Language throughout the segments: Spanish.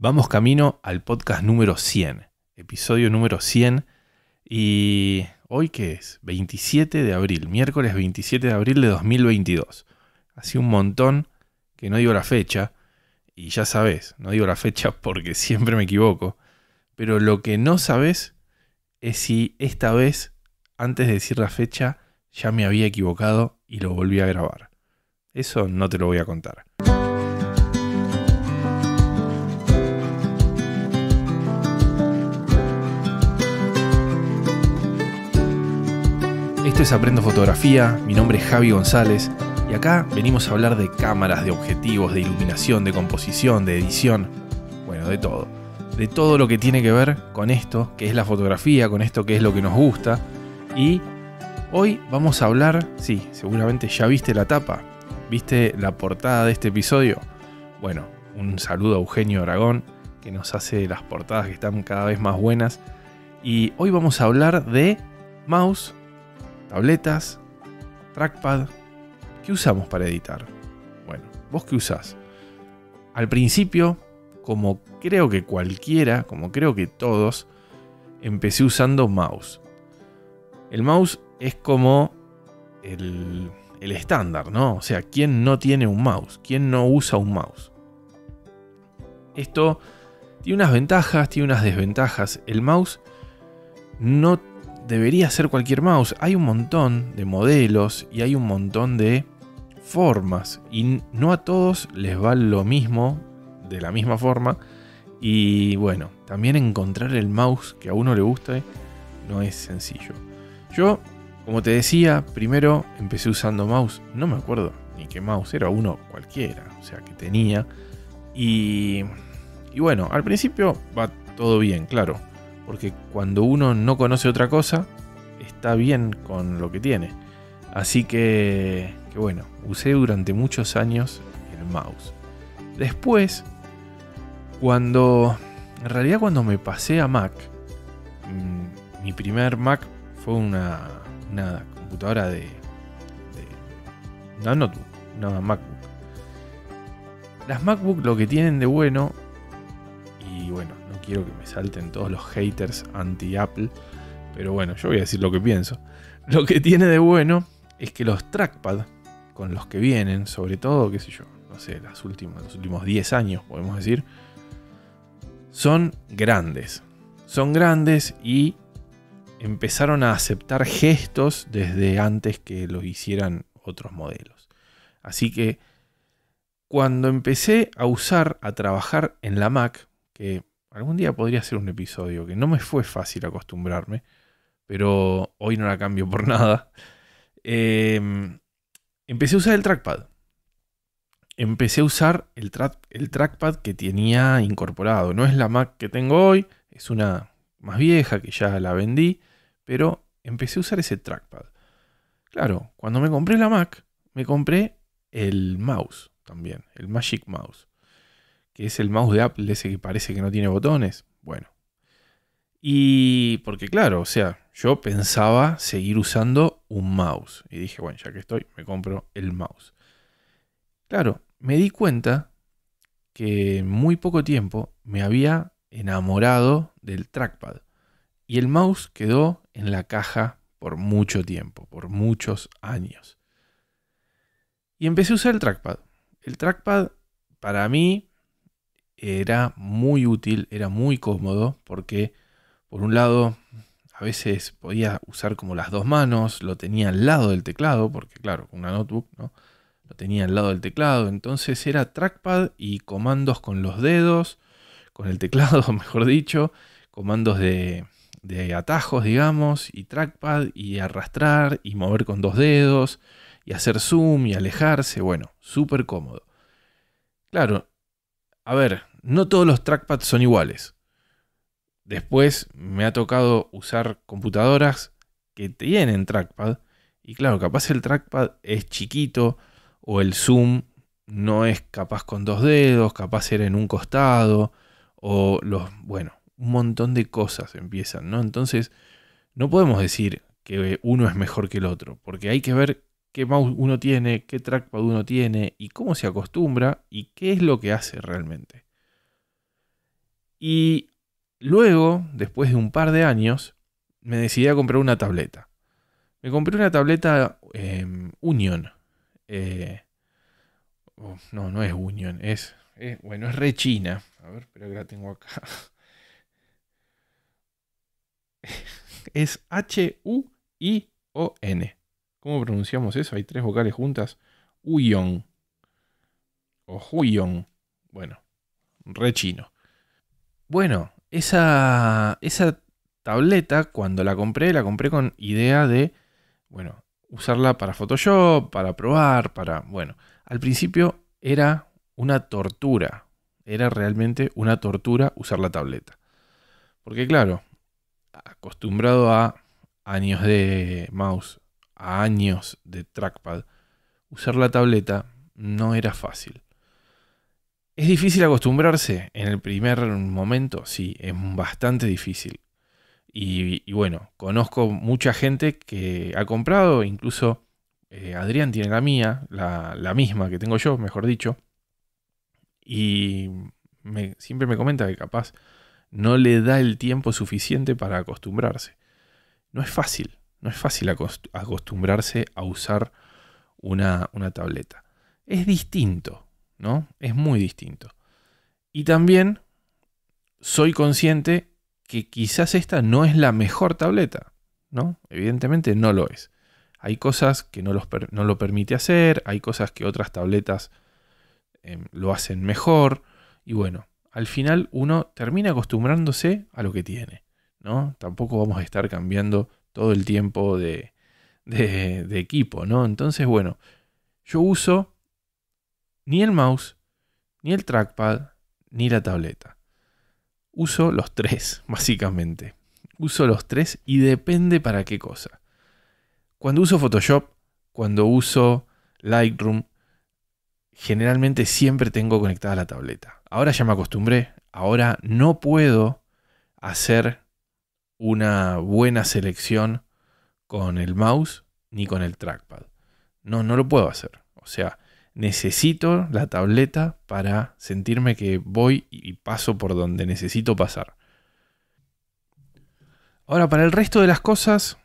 Vamos camino al podcast número 100, episodio número 100. Y hoy qué es? 27 de abril, miércoles 27 de abril de 2022. Hace un montón que no digo la fecha. Y ya sabes, no digo la fecha porque siempre me equivoco. Pero lo que no sabes es si esta vez, antes de decir la fecha, ya me había equivocado y lo volví a grabar. Eso no te lo voy a contar. Esto es Aprendo Fotografía, mi nombre es Javi González y acá venimos a hablar de cámaras, de objetivos, de iluminación, de composición, de edición, bueno, de todo. De todo lo que tiene que ver con esto, que es la fotografía, con esto que es lo que nos gusta. Y hoy vamos a hablar, sí, seguramente ya viste la tapa, viste la portada de este episodio. Bueno, un saludo a Eugenio Aragón, que nos hace las portadas que están cada vez más buenas. Y hoy vamos a hablar de mouse tabletas, trackpad. ¿Qué usamos para editar? Bueno, vos qué usás. Al principio, como creo que cualquiera, como creo que todos, empecé usando mouse. El mouse es como el, estándar, ¿no? O sea, ¿quién no tiene un mouse? ¿Quién no usa un mouse? Esto tiene unas ventajas, tiene unas desventajas. El mouse no debería ser cualquier mouse. Hay un montón de modelos y hay un montón de formas. Y no a todos les va lo mismo, de la misma forma. Y bueno, también encontrar el mouse que a uno le guste no es sencillo. Yo, como te decía, primero empecé usando mouse. No me acuerdo ni qué mouse, era uno cualquiera, o sea, que tenía. Y, y bueno, al principio va todo bien, claro porque cuando uno no conoce otra cosa, está bien con lo que tiene. Así que, bueno, usé durante muchos años el mouse. Después, cuando, en realidad cuando me pasé a Mac, mm, mi primer Mac fue una, nada computadora de, de, no notebook, MacBook. Las MacBook lo que tienen de bueno, y bueno, quiero que me salten todos los haters anti-Apple. Pero bueno, yo voy a decir lo que pienso. Lo que tiene de bueno es que los trackpad con los que vienen, sobre todo, qué sé yo, no sé, las últimas, los últimos 10 años, podemos decir, son grandes. Son grandes y empezaron a aceptar gestos desde antes que lo hicieran otros modelos. Así que cuando empecé a usar, a trabajar en la Mac, que Algún día podría ser un episodio que no me fue fácil acostumbrarme, pero hoy no la cambio por nada. Em, empecé a usar el trackpad. Empecé a usar el, el trackpad que tenía incorporado. No es la Mac que tengo hoy, es una más vieja que ya la vendí, pero empecé a usar ese trackpad. Claro, cuando me compré la Mac, me compré el mouse también, el Magic Mouse que es el mouse de Apple ese que parece que no tiene botones. Bueno. Y porque claro, o sea, yo pensaba seguir usando un mouse. Y dije, bueno, ya que estoy, me compro el mouse. Claro, me di cuenta que en muy poco tiempo me había enamorado del trackpad. Y el mouse quedó en la caja por mucho tiempo, por muchos años. Y empecé a usar el trackpad. El trackpad para mí era muy útil, era muy cómodo, porque por un lado a veces podía usar como las dos manos, lo tenía al lado del teclado, porque claro, una notebook, ¿no? Lo tenía al lado del teclado, entonces era trackpad y comandos con los dedos, con el teclado, mejor dicho, comandos de, de atajos, digamos, y trackpad, y arrastrar, y mover con dos dedos, y hacer zoom, y alejarse, bueno, súper cómodo. Claro, a ver, no todos los trackpads son iguales. Después me ha tocado usar computadoras que tienen trackpad. Y claro, capaz el trackpad es chiquito o el zoom no es capaz con dos dedos, capaz era en un costado o los, bueno, un montón de cosas empiezan, ¿no? Entonces, no podemos decir que uno es mejor que el otro, porque hay que ver qué mouse uno tiene, qué trackpad uno tiene y cómo se acostumbra y qué es lo que hace realmente. Y luego, después de un par de años, me decidí a comprar una tableta. Me compré una tableta em, Union. Eh, no, no es Union, es, es, Bueno, es A ver, espera que la tengo acá. es H-U-I-O-N. ¿Cómo pronunciamos eso? Hay tres vocales juntas. Huion. O Huyon. Bueno, rechino. Bueno, esa, esa tableta, cuando la compré, la compré con idea de, bueno, usarla para Photoshop, para probar, para... Bueno, al principio era una tortura, era realmente una tortura usar la tableta. Porque claro, acostumbrado a años de mouse, a años de trackpad, usar la tableta no era fácil difícil acostumbrarse en el primer momento, sí, es bastante difícil. Y, bueno, conozco mucha gente que ha comprado, incluso eh, Adrián tiene la mía, la, misma que tengo yo, mejor dicho. Y me, siempre me comenta que capaz no le da el tiempo suficiente para acostumbrarse. No es fácil, no es fácil acostumbrarse a usar una, una tableta. Es distinto, ¿no? Es muy distinto. Y también soy consciente que quizás esta no es la mejor tableta, ¿no? Evidentemente no lo es. Hay cosas que no, lo permite hacer, hay cosas que otras tabletas em, lo hacen mejor, y bueno, al final uno termina acostumbrándose a lo que tiene, ¿no? Tampoco vamos a estar cambiando todo el tiempo de, de, de equipo, ¿no? Entonces, bueno, yo uso ni el mouse, ni el trackpad, ni la tableta. Uso los tres, básicamente. Uso los tres y depende para qué cosa. Cuando uso Photoshop, cuando uso Lightroom, generalmente siempre tengo conectada la tableta. Ahora ya me acostumbré. Ahora no puedo hacer una buena selección con el mouse ni con el trackpad. No, no lo puedo hacer. O sea, necesito la tableta para sentirme que voy y paso por donde necesito pasar. Ahora, para el resto de las cosas,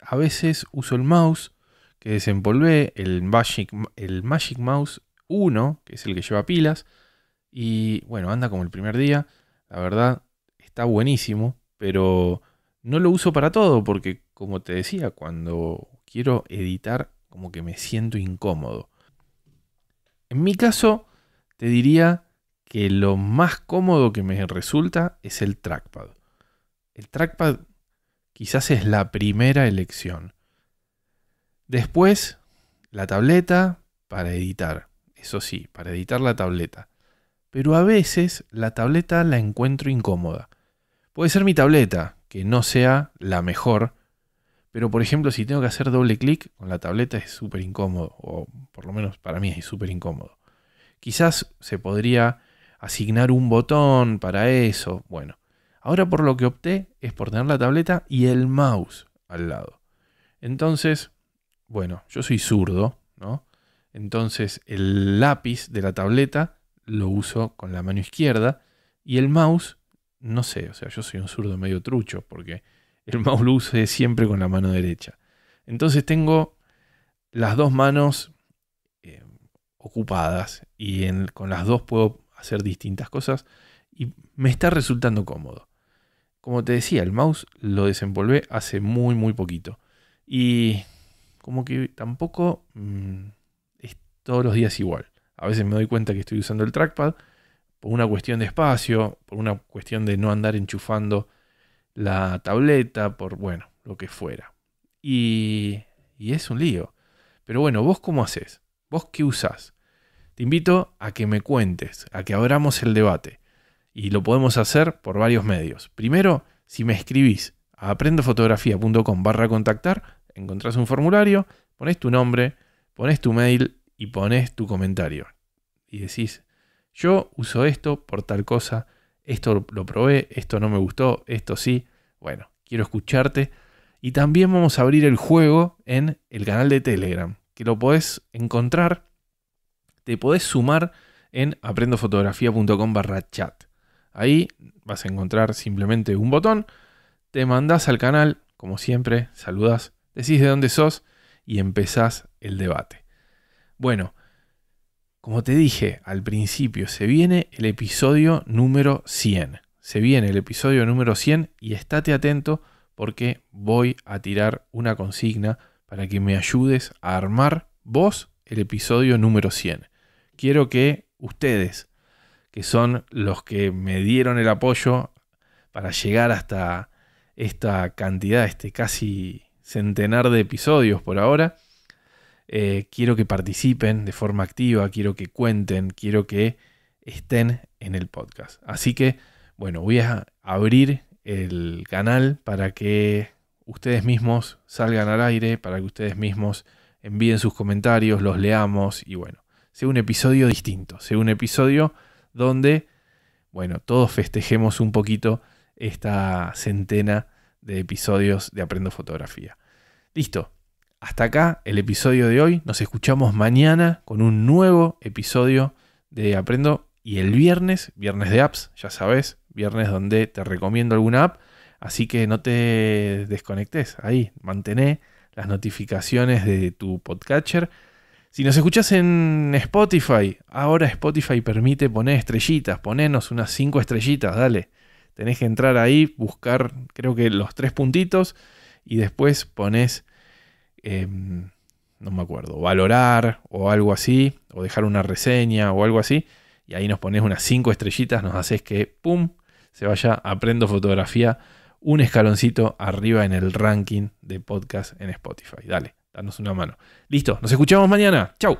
a veces uso el mouse que desenvolvé, el Magic, el Magic Mouse 1, que es el que lleva pilas, y bueno, anda como el primer día, la verdad está buenísimo, pero no lo uso para todo porque, como te decía, cuando quiero editar, como que me siento incómodo. En mi caso, te diría que lo más cómodo que me resulta es el trackpad. El trackpad quizás es la primera elección. Después, la tableta para editar. Eso sí, para editar la tableta. Pero a veces la tableta la encuentro incómoda. Puede ser mi tableta, que no sea la mejor, pero por ejemplo, si tengo que hacer doble clic con la tableta es súper incómodo, o por lo menos para mí es súper incómodo. Quizás se podría asignar un botón para eso. Bueno, ahora por lo que opté es por tener la tableta y el mouse al lado. Entonces, bueno, yo soy zurdo, ¿no? Entonces el lápiz de la tableta lo uso con la mano izquierda y el mouse, no sé, o sea, yo soy un zurdo medio trucho porque el mouse lo siempre con la mano derecha. Entonces tengo las dos manos eh, ocupadas y con las dos puedo hacer distintas cosas y me está resultando cómodo. Como te decía, el mouse lo desenvolvé hace muy muy poquito y como que tampoco mm, es todos los días igual. A veces me doy cuenta que estoy usando el trackpad por una cuestión de espacio, por una cuestión de no andar enchufando la tableta, por, bueno, lo que fuera. Y, y es un lío. Pero bueno, vos cómo haces, vos qué usás. Te invito a que me cuentes, a que abramos el debate. Y lo podemos hacer por varios medios. Primero, si me escribís a aprendofotografía.com barra contactar, encontrás un formulario, pones tu nombre, pones tu mail y pones tu comentario. Y decís, yo uso esto por tal cosa, esto lo probé, esto no me gustó, esto sí, bueno, quiero escucharte. Y también vamos a abrir el juego en el canal de Telegram, que lo podés encontrar, te podés sumar en aprendofotografía.com barra chat. Ahí vas a encontrar simplemente un botón, te mandás al canal, como siempre, saludas, decís de dónde sos y empezás el debate. Bueno, como te dije al principio, se viene el episodio número 100 se viene el episodio número 100 y estate atento porque voy a tirar una consigna para que me ayudes a armar vos el episodio número 100. Quiero que ustedes, que son los que me dieron el apoyo para llegar hasta esta cantidad, este casi centenar de episodios por ahora, eh, quiero que participen de forma activa, quiero que cuenten, quiero que estén en el podcast. Así que bueno, voy a abrir el canal para que ustedes mismos salgan al aire, para que ustedes mismos envíen sus comentarios, los leamos y bueno, sea un episodio distinto, sea un episodio donde, bueno, todos festejemos un poquito esta centena de episodios de Aprendo Fotografía. Listo, hasta acá el episodio de hoy. Nos escuchamos mañana con un nuevo episodio de Aprendo y el viernes, viernes de apps, ya sabes, viernes donde te recomiendo alguna app, así que no te desconectes ahí, mantené las notificaciones de tu podcatcher. Si nos escuchas en Spotify, ahora Spotify permite poner estrellitas, ponenos unas 5 estrellitas, dale. Tenés que entrar ahí, buscar creo que los tres puntitos y después pones, em, no me acuerdo, valorar o algo así, o dejar una reseña o algo así. Y ahí nos pones unas 5 estrellitas, nos haces que, ¡pum!, se vaya Aprendo Fotografía un escaloncito arriba en el ranking de podcast en Spotify. Dale, danos una mano. Listo, nos escuchamos mañana. Chau.